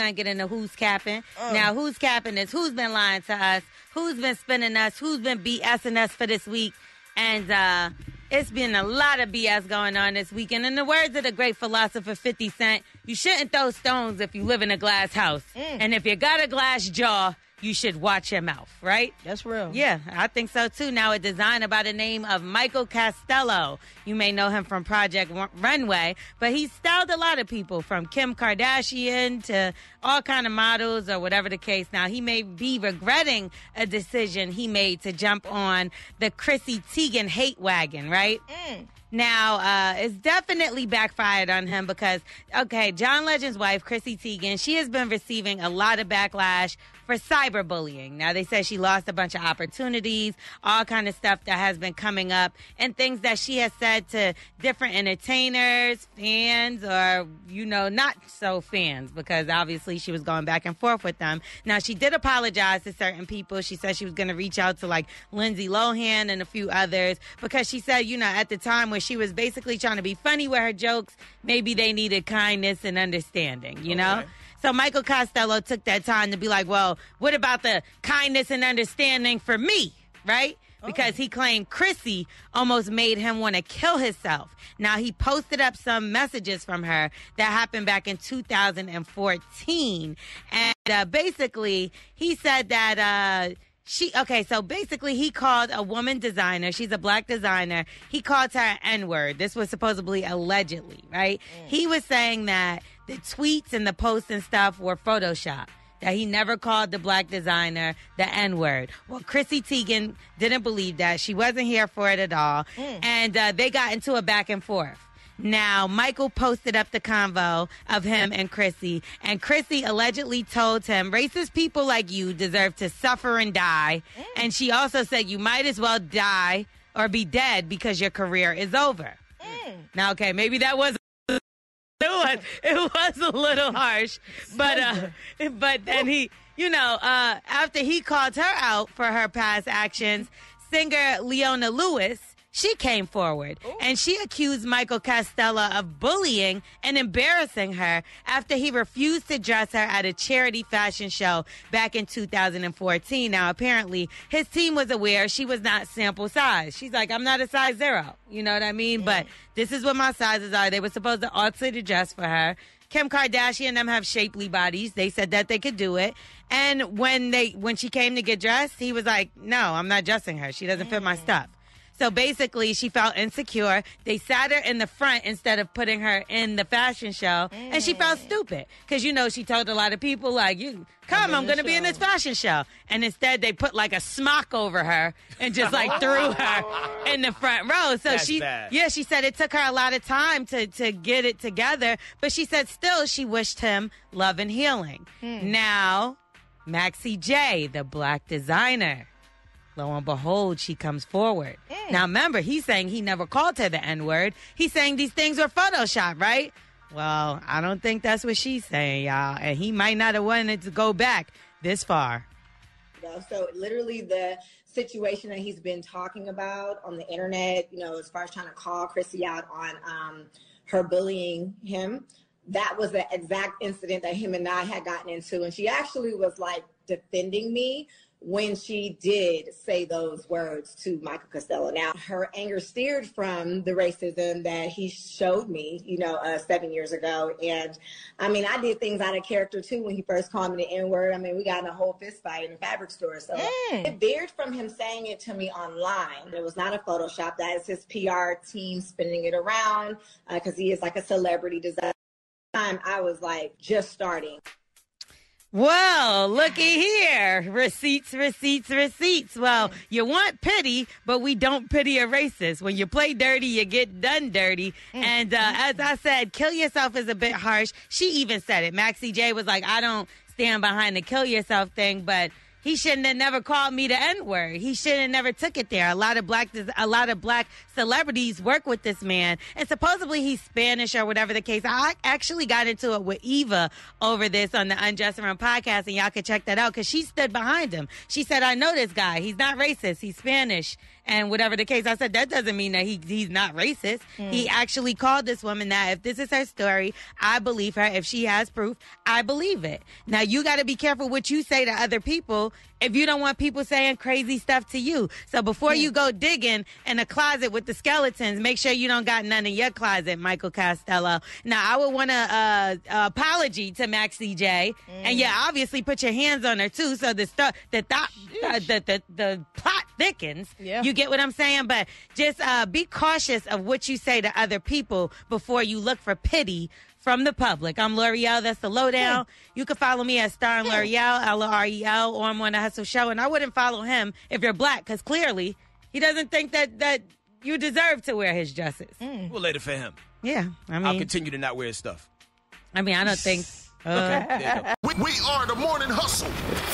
I to get into who's capping. Uh, now, who's capping is who's been lying to us, who's been spinning us, who's been BSing us for this week. And uh, it's been a lot of BS going on this weekend. In the words of the great philosopher 50 Cent, you shouldn't throw stones if you live in a glass house. Mm. And if you got a glass jaw, you should watch your mouth, right? That's real. Yeah, I think so too. Now, a designer by the name of Michael Castello. You may know him from Project Runway, but he styled a lot of people from Kim Kardashian to all kind of models or whatever the case. Now, he may be regretting a decision he made to jump on the Chrissy Teigen hate wagon, right? Mm now uh, it's definitely backfired on him because, okay, John Legend's wife, Chrissy Teigen, she has been receiving a lot of backlash for cyberbullying. Now they say she lost a bunch of opportunities, all kind of stuff that has been coming up, and things that she has said to different entertainers, fans, or you know, not so fans, because obviously she was going back and forth with them. Now she did apologize to certain people. She said she was going to reach out to like Lindsay Lohan and a few others because she said, you know, at the time when she was basically trying to be funny with her jokes. Maybe they needed kindness and understanding, you okay. know? So Michael Costello took that time to be like, well, what about the kindness and understanding for me, right? Oh. because he claimed Chrissy almost made him want to kill himself. Now he posted up some messages from her that happened back in 2014, and uh, basically he said that. Uh, she okay, so basically he called a woman designer, she's a black designer. He called her an N-word. This was supposedly allegedly, right? Mm. He was saying that the tweets and the posts and stuff were Photoshop. That he never called the black designer the N word. Well, Chrissy Teigen didn't believe that. She wasn't here for it at all. Mm. And uh, they got into a back and forth. Now, Michael posted up the convo of him and Chrissy, and Chrissy allegedly told him, Racist people like you deserve to suffer and die. Mm. And she also said, You might as well die or be dead because your career is over. Mm. Now, okay, maybe that was. It was, it was a little harsh, but uh, but then he, you know, uh, after he called her out for her past actions, singer Leona Lewis she came forward Ooh. and she accused Michael Castella of bullying and embarrassing her after he refused to dress her at a charity fashion show back in 2014. Now, apparently, his team was aware she was not sample size. She's like, I'm not a size zero. You know what I mean? Mm. But this is what my sizes are. They were supposed to alter the dress for her. Kim Kardashian them have shapely bodies. They said that they could do it. And when they when she came to get dressed, he was like, "No, I'm not dressing her. She doesn't mm. fit my mm. stuff." So basically, she felt insecure. They sat her in the front instead of putting her in the fashion show, mm. and she felt mm. stupid because you know she told a lot of people like, "You come, I'm going to be in this fashion show," and instead they put like a smock over her and just like threw her in the front row. So That's she, bad. yeah, she said it took her a lot of time to to get it together, but she said still she wished him love and healing. Mm. Now, Maxie J, the black designer. Lo and behold, she comes forward. Mm. Now remember, he's saying he never called her the N word. He's saying these things were Photoshop, right? Well, I don't think that's what she's saying, y'all. And he might not have wanted to go back this far. No, so literally the situation that he's been talking about on the internet, you know, as far as trying to call Chrissy out on um, her bullying him, that was the exact incident that him and I had gotten into. And she actually was like defending me when she did say those words to Michael Costello. Now, her anger steered from the racism that he showed me, you know, uh, seven years ago. And I mean, I did things out of character too when he first called me the N word. I mean, we got in a whole fist fight in a fabric store. So mm. it veered from him saying it to me online. It was not a Photoshop. That is his PR team spinning it around because uh, he is like a celebrity designer. Time I was like just starting. Well, looky here. Receipts, receipts, receipts. Well, you want pity, but we don't pity a racist. When you play dirty, you get done dirty. Mm. And uh, mm-hmm. as I said, kill yourself is a bit harsh. She even said it. Maxie J was like, I don't stand behind the kill yourself thing, but he shouldn't have never called me the N word. He shouldn't have never took it there. A lot of black, a lot of black celebrities work with this man, and supposedly he's Spanish or whatever the case. I actually got into it with Eva over this on the Unjust Around podcast, and y'all can check that out because she stood behind him. She said, "I know this guy. He's not racist. He's Spanish." and whatever the case. I said that doesn't mean that he he's not racist. Mm. He actually called this woman that. If this is her story, I believe her. If she has proof, I believe it. Now you got to be careful what you say to other people if you don't want people saying crazy stuff to you. So before mm. you hmm. go digging in a closet with the skeletons, make sure you don't got none in your closet, Michael Costello. Now I would want a uh, apology to Maxie J, mm. and hmm. yeah, obviously put your hands on her too. So the stuff, the thought, the the the plot thickens. Yeah. You get what I'm saying? But just uh, be cautious of what you say to other people before you look for pity from the public. I'm L'Oreal. That's the lowdown. Yeah. You can follow me at Star and yeah. L'Oreal, L O R E L, or I'm on the Hustle Show. And I wouldn't follow him if you're black, because clearly he doesn't think that that you deserve to wear his dresses. Mm. We'll later for him. Yeah, I mean, I'll continue to not wear his stuff. I mean, I don't think. Uh, okay. We, we are the morning hustle.